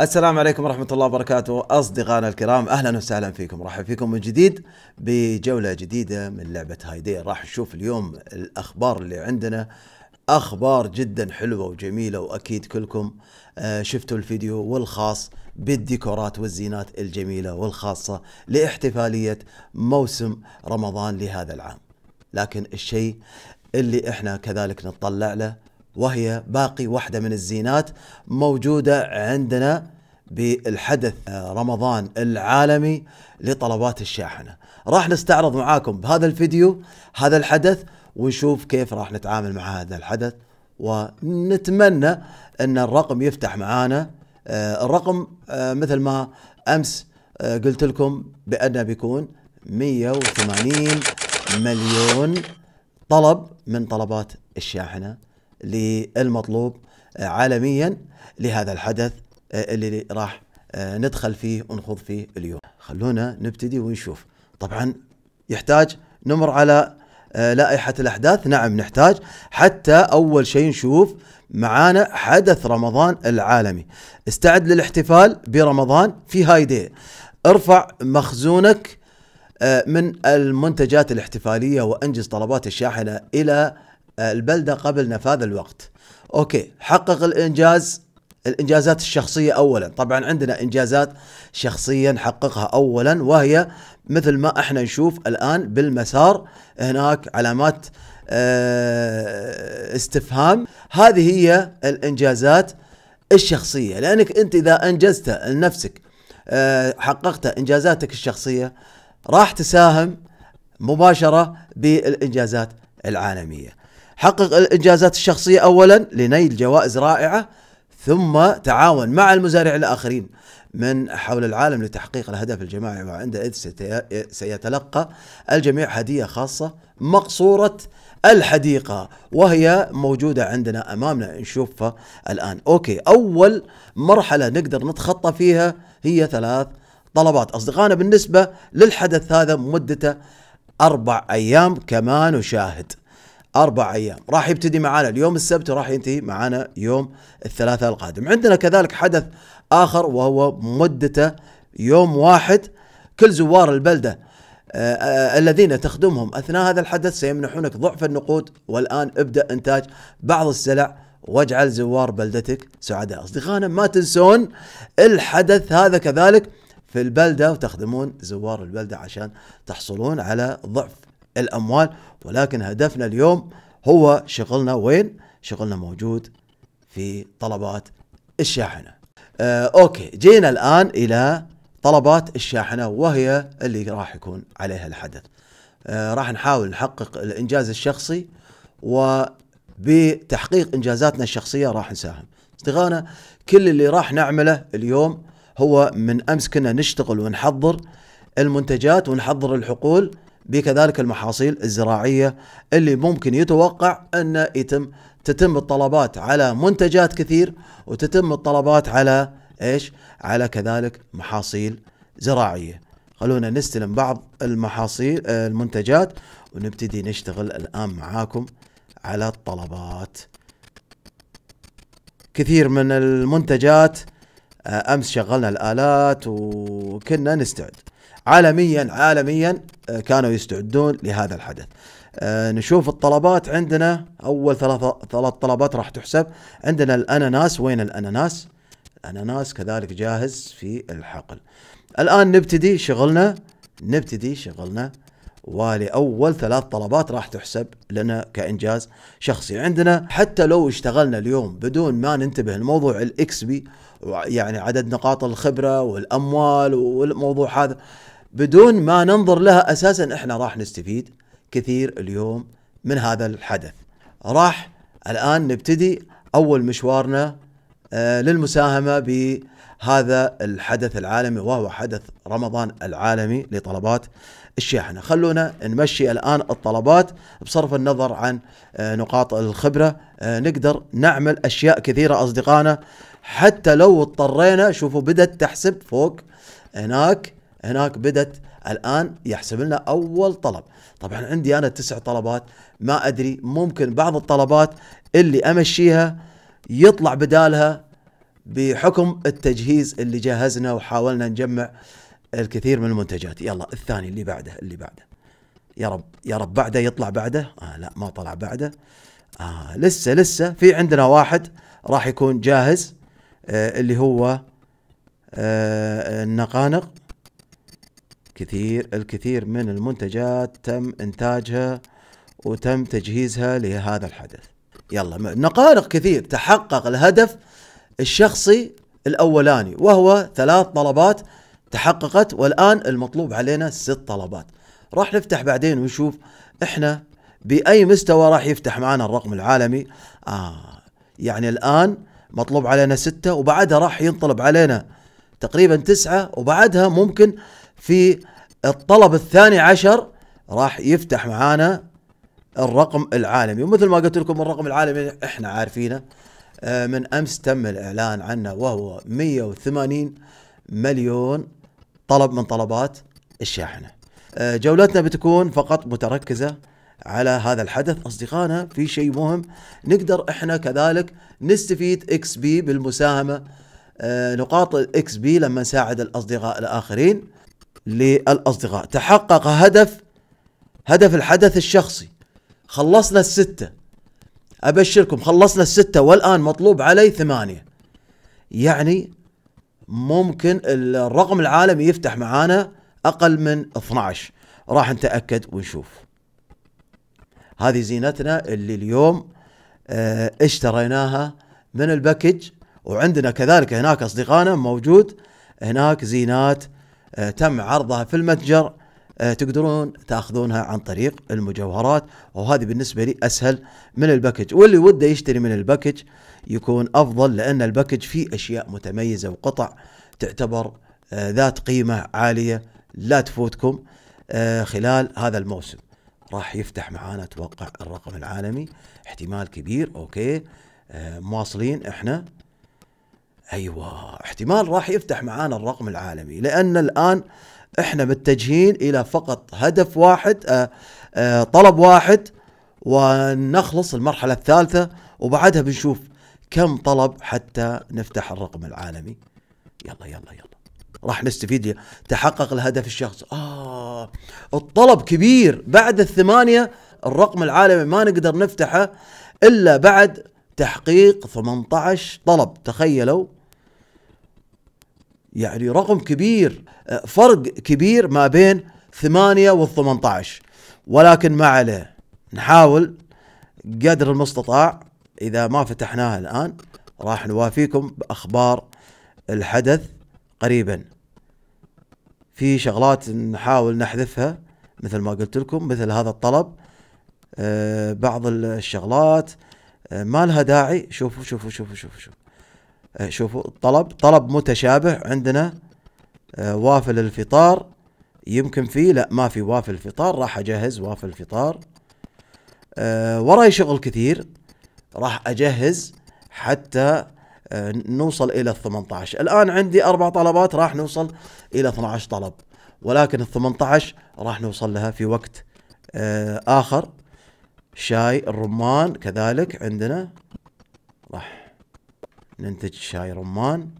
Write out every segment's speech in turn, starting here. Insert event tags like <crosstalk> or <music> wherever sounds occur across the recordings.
السلام عليكم ورحمة الله وبركاته أصدقائنا الكرام أهلا وسهلا فيكم رحب فيكم من جديد بجولة جديدة من لعبة هايدي راح نشوف اليوم الأخبار اللي عندنا أخبار جدا حلوة وجميلة وأكيد كلكم آه، شفتوا الفيديو والخاص بالديكورات والزينات الجميلة والخاصة لاحتفالية موسم رمضان لهذا العام لكن الشيء اللي احنا كذلك نتطلع له وهي باقي واحدة من الزينات موجودة عندنا بالحدث آه، رمضان العالمي لطلبات الشاحنة راح نستعرض معاكم بهذا الفيديو هذا الحدث ونشوف كيف راح نتعامل مع هذا الحدث ونتمنى ان الرقم يفتح معانا آه، الرقم آه، مثل ما امس قلت لكم بانه بيكون 180 مليون طلب من طلبات الشاحنه للمطلوب آه، عالميا لهذا الحدث آه، اللي راح آه، ندخل فيه ونخوض فيه اليوم خلونا نبتدي ونشوف طبعا يحتاج نمر على لائحة الأحداث نعم نحتاج حتى أول شيء نشوف معانا حدث رمضان العالمي استعد للاحتفال برمضان في هايدي ارفع مخزونك من المنتجات الاحتفالية وأنجز طلبات الشاحنة إلى البلده قبل نفاذ الوقت. اوكي حقق الانجاز الانجازات الشخصيه اولا، طبعا عندنا انجازات شخصيا نحققها اولا وهي مثل ما احنا نشوف الان بالمسار هناك علامات آه، استفهام، هذه هي الانجازات الشخصيه، لانك انت اذا انجزت لنفسك آه، حققت انجازاتك الشخصيه راح تساهم مباشره بالانجازات العالميه. حقق الإنجازات الشخصية أولا لنيل جوائز رائعة ثم تعاون مع المزارع الآخرين من حول العالم لتحقيق الهدف الجماعي وعندئذ سيتلقى الجميع هدية خاصة مقصورة الحديقة وهي موجودة عندنا أمامنا نشوفها الآن أوكي أول مرحلة نقدر نتخطى فيها هي ثلاث طلبات أصدقائنا بالنسبة للحدث هذا مدته أربع أيام كما نشاهد أربع أيام راح يبتدي معنا اليوم السبت وراح ينتهي معنا يوم الثلاثاء القادم عندنا كذلك حدث آخر وهو مدته يوم واحد كل زوار البلدة آه، آه، الذين تخدمهم أثناء هذا الحدث سيمنحونك ضعف النقود والآن ابدأ إنتاج بعض السلع واجعل زوار بلدتك سعداء أصدقائنا ما تنسون الحدث هذا كذلك في البلدة وتخدمون زوار البلدة عشان تحصلون على ضعف الأموال ولكن هدفنا اليوم هو شغلنا وين؟ شغلنا موجود في طلبات الشاحنة آه أوكي جينا الآن إلى طلبات الشاحنة وهي اللي راح يكون عليها الحدث آه راح نحاول نحقق الإنجاز الشخصي وبتحقيق إنجازاتنا الشخصية راح نساهم استغانا كل اللي راح نعمله اليوم هو من أمس كنا نشتغل ونحضر المنتجات ونحضر الحقول بكذلك المحاصيل الزراعية اللي ممكن يتوقع أن يتم تتم الطلبات على منتجات كثير وتتم الطلبات على إيش على كذلك محاصيل زراعية خلونا نستلم بعض المحاصيل آه، المنتجات ونبتدي نشتغل الآن معاكم على الطلبات كثير من المنتجات آه، أمس شغلنا الآلات وكنا نستعد عالميا عالميا آه، كانوا يستعدون لهذا الحدث آه، نشوف الطلبات عندنا اول ثلاث ثلاث طلبات راح تحسب عندنا الاناناس وين الاناناس الاناناس كذلك جاهز في الحقل الان نبتدي شغلنا نبتدي شغلنا ولاول ثلاث طلبات راح تحسب لنا كانجاز شخصي عندنا حتى لو اشتغلنا اليوم بدون ما ننتبه لموضوع الاكس بي يعني عدد نقاط الخبره والاموال والموضوع هذا بدون ما ننظر لها اساسا احنا راح نستفيد كثير اليوم من هذا الحدث. راح الان نبتدي اول مشوارنا آه، للمساهمه بهذا الحدث العالمي وهو حدث رمضان العالمي لطلبات الشاحنه، خلونا نمشي الان الطلبات بصرف النظر عن آه، نقاط الخبره، آه، نقدر نعمل اشياء كثيره اصدقائنا حتى لو اضطرينا شوفوا بدات تحسب فوق هناك هناك بدت الان يحسب لنا اول طلب طبعا عندي انا تسع طلبات ما ادري ممكن بعض الطلبات اللي امشيها يطلع بدالها بحكم التجهيز اللي جهزنا وحاولنا نجمع الكثير من المنتجات يلا الثاني اللي بعده اللي بعده يا رب يا رب بعده يطلع بعده آه لا ما طلع بعده آه لسه لسه في عندنا واحد راح يكون جاهز آه اللي هو آه النقانق كثير الكثير من المنتجات تم إنتاجها وتم تجهيزها لهذا الحدث يلا نقارق كثير تحقق الهدف الشخصي الأولاني وهو ثلاث طلبات تحققت والآن المطلوب علينا ست طلبات راح نفتح بعدين ونشوف احنا بأي مستوى راح يفتح معنا الرقم العالمي آه يعني الآن مطلوب علينا ستة وبعدها راح ينطلب علينا تقريبا تسعة وبعدها ممكن في الطلب الثاني عشر راح يفتح معانا الرقم العالمي ومثل ما قلت لكم الرقم العالمي احنا عارفينه آه، من امس تم الاعلان عنه وهو 180 مليون طلب من طلبات الشاحنه. آه، جولتنا بتكون فقط متركزه على هذا الحدث اصدقائنا في شيء مهم نقدر احنا كذلك نستفيد اكس بي بالمساهمه آه، نقاط الاكس بي لما نساعد الاصدقاء الاخرين للأصدقاء تحقق هدف هدف الحدث الشخصي خلصنا الستة أبشركم خلصنا الستة والآن مطلوب علي ثمانية يعني ممكن الرقم العالمي يفتح معانا أقل من 12 راح نتأكد ونشوف هذه زينتنا اللي اليوم آه، اشتريناها من الباكج وعندنا كذلك هناك أصدقائنا موجود هناك زينات آه، تم عرضها في المتجر آه، تقدرون تاخذونها عن طريق المجوهرات وهذه بالنسبه لي اسهل من الباكج واللي وده يشتري من الباكج يكون افضل لان الباكج فيه اشياء متميزه وقطع تعتبر آه، ذات قيمه عاليه لا تفوتكم خلال هذا الموسم راح يفتح معانا اتوقع الرقم العالمي احتمال كبير اوكي مواصلين احنا ايوه احتمال راح يفتح معانا الرقم العالمي لان الان احنا متجهين الى فقط هدف واحد آه، آه، طلب واحد ونخلص المرحله الثالثه وبعدها بنشوف كم طلب حتى نفتح الرقم العالمي يلا يلا يلا راح نستفيد تحقق الهدف الشخص اه الطلب كبير بعد الثمانيه الرقم العالمي ما نقدر نفتحه الا بعد تحقيق 18 طلب تخيلوا يعني رقم كبير آه، فرق كبير ما بين ثمانية وال 18 ولكن ما عليه نحاول قدر المستطاع إذا ما فتحناها الآن راح نوافيكم بأخبار الحدث قريبا في شغلات نحاول نحذفها مثل ما قلت لكم مثل هذا الطلب آه، بعض الشغلات آه، ما لها داعي شوفوا شوفوا شوفوا شوفوا شوفوا آه، شوفوا الطلب طلب متشابه عندنا آه، وافل الفطار يمكن فيه لا ما في وافل الفطار راح اجهز وافل الفطار آه، وراي شغل كثير راح اجهز حتى نوصل الى ال 18 الان عندي اربع طلبات راح نوصل الى 12 طلب ولكن ال 18 راح نوصل لها في وقت اخر شاي الرمان كذلك عندنا راح ننتج شاي رمان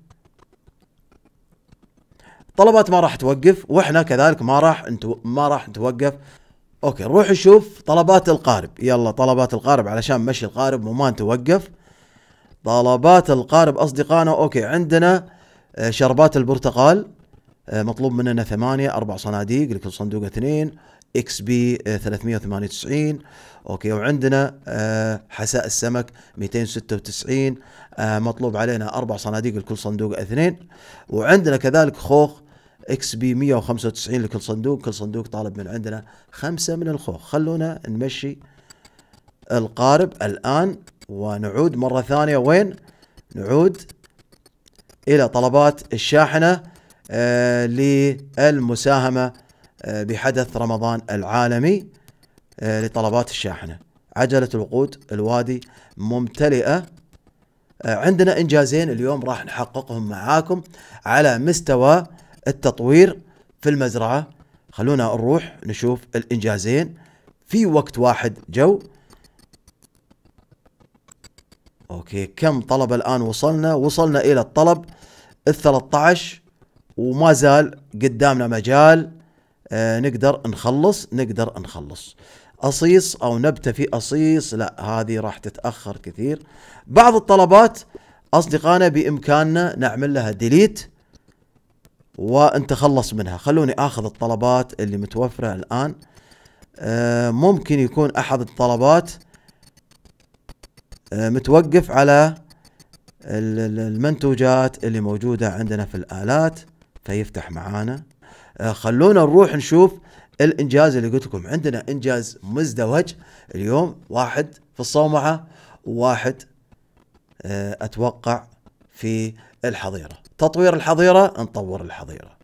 طلبات ما راح توقف واحنا كذلك ما راح انتو ما راح نتوقف اوكي نروح نشوف طلبات القارب يلا طلبات القارب علشان مشي القارب وما نتوقف طلبات القارب اصدقائنا اوكي عندنا آه، شربات البرتقال آه، مطلوب مننا ثمانية أربع صناديق لكل صندوق اثنين اكس بي 398 اوكي وعندنا آه، حساء السمك 296 آه، مطلوب علينا اربع صناديق لكل صندوق اثنين وعندنا كذلك خوخ اكس بي 195 لكل صندوق كل صندوق طالب من عندنا خمسة من الخوخ خلونا نمشي القارب الآن ونعود مرة ثانية وين نعود إلى طلبات الشاحنة آه للمساهمة آه، بحدث رمضان العالمي آه، لطلبات الشاحنة عجلة الوقود الوادي ممتلئة آه، عندنا إنجازين اليوم راح نحققهم معاكم على مستوى التطوير في المزرعة خلونا نروح نشوف الإنجازين في وقت واحد جو أوكي كم طلب الآن وصلنا وصلنا إلى الطلب الثلاثة عشر وما زال قدامنا مجال آه نقدر نخلص نقدر نخلص أصيص أو نبتة في أصيص لا هذه راح تتأخر كثير بعض الطلبات أصدقائنا بإمكاننا نعمل لها ديليت ونتخلص منها خلوني أخذ الطلبات اللي متوفرة الآن آه ممكن يكون أحد الطلبات آه متوقف على المنتوجات اللي موجودة عندنا في الآلات فيفتح معانا آه، خلونا نروح نشوف الانجاز اللي قلت لكم عندنا انجاز مزدوج اليوم واحد في الصومعه وواحد آه، اتوقع في الحظيره تطوير الحظيره نطور الحظيره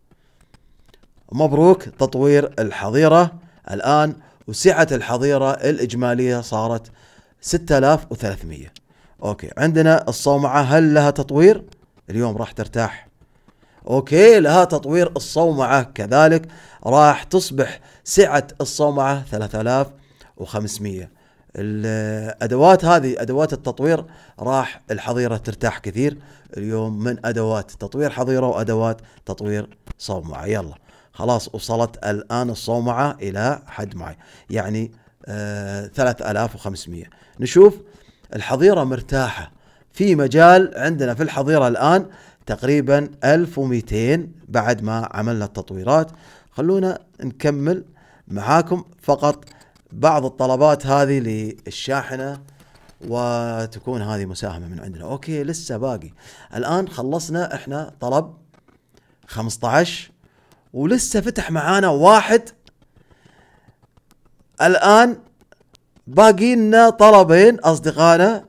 مبروك تطوير الحظيره الان وسعه الحظيره الاجماليه صارت 6300 اوكي عندنا الصومعه هل لها تطوير اليوم راح ترتاح اوكي لها تطوير الصومعة كذلك راح تصبح سعة الصومعة 3500 الادوات هذه ادوات التطوير راح الحظيرة ترتاح كثير اليوم من ادوات تطوير حظيرة وادوات تطوير صومعة يلا خلاص وصلت الان الصومعة الى حد معي يعني آه 3500 نشوف الحظيرة مرتاحة في مجال عندنا في الحظيرة الآن تقريبا 1200 بعد ما عملنا التطويرات خلونا نكمل معاكم فقط بعض الطلبات هذه للشاحنة وتكون هذه مساهمة من عندنا أوكي لسه باقي الآن خلصنا إحنا طلب 15 ولسه فتح معانا واحد الآن باقي لنا طلبين أصدقائنا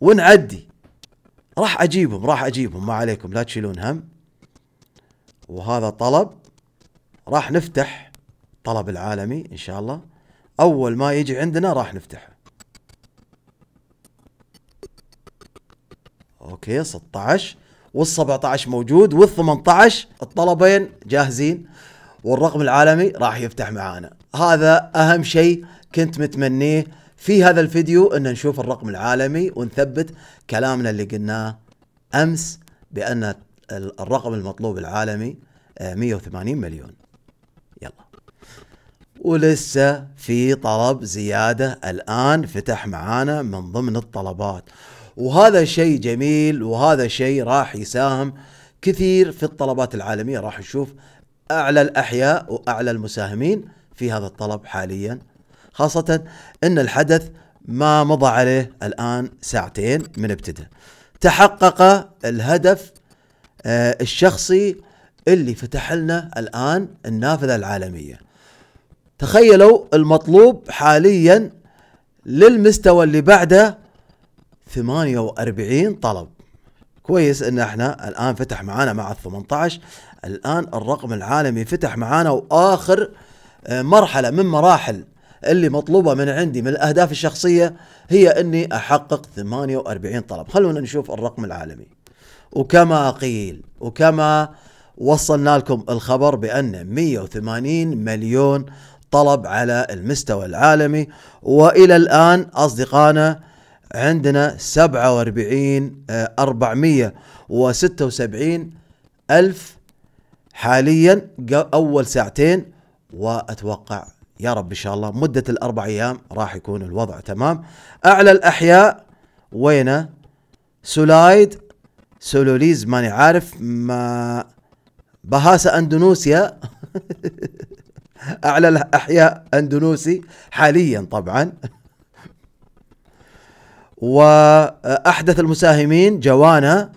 ونعدي راح اجيبهم راح اجيبهم ما عليكم لا تشيلون هم وهذا طلب راح نفتح طلب العالمي ان شاء الله اول ما يجي عندنا راح نفتحه اوكي 16 وال17 موجود وال18 الطلبين جاهزين والرقم العالمي راح يفتح معانا هذا اهم شيء كنت متمنيه في هذا الفيديو ان نشوف الرقم العالمي ونثبت كلامنا اللي قلناه امس بان الرقم المطلوب العالمي 180 آه، مليون يلا ولسه في طلب زيادة الآن فتح معانا من ضمن الطلبات وهذا شيء جميل وهذا شيء راح يساهم كثير في الطلبات العالمية راح نشوف أعلى الأحياء وأعلى المساهمين في هذا الطلب حاليا خاصة أن الحدث ما مضى عليه الآن ساعتين من ابتداء تحقق الهدف آه، الشخصي اللي فتح لنا الآن النافذة العالمية تخيلوا المطلوب حاليا للمستوى اللي بعده 48 طلب كويس ان احنا الان فتح معانا مع ال 18 الان الرقم العالمي فتح معانا واخر آه، مرحله من مراحل اللي مطلوبه من عندي من الاهداف الشخصيه هي اني احقق 48 طلب خلونا نشوف الرقم العالمي وكما قيل وكما وصلنا لكم الخبر بان 180 مليون طلب على المستوى العالمي والى الان اصدقائنا عندنا 47 476 آه، ألف حاليا أول ساعتين وأتوقع يا رب ان شاء الله مده الاربع ايام راح يكون الوضع تمام اعلى الاحياء وينه سولايد سولوليز ماني عارف ما بهاسة اندونوسيا <laughs> اعلى الاحياء اندونوسي حاليا طبعا واحدث المساهمين جوانا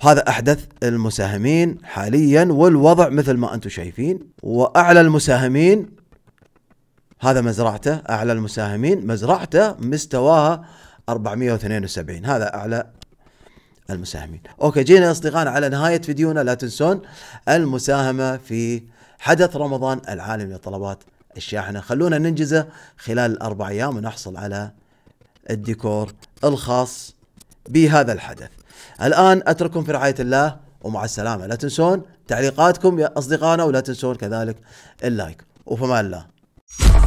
هذا احدث المساهمين حاليا والوضع مثل ما انتم شايفين واعلى المساهمين هذا مزرعته اعلى المساهمين مزرعته مستواها 472 هذا اعلى المساهمين اوكي جينا اصدقائنا على نهايه فيديونا لا تنسون المساهمه في حدث رمضان العالمي لطلبات الشاحنه خلونا ننجزه خلال الاربع ايام ونحصل على الديكور الخاص بهذا الحدث الآن أترككم في رعاية الله ومع السلامة لا تنسون تعليقاتكم يا أصدقائنا ولا تنسون كذلك اللايك وفما الله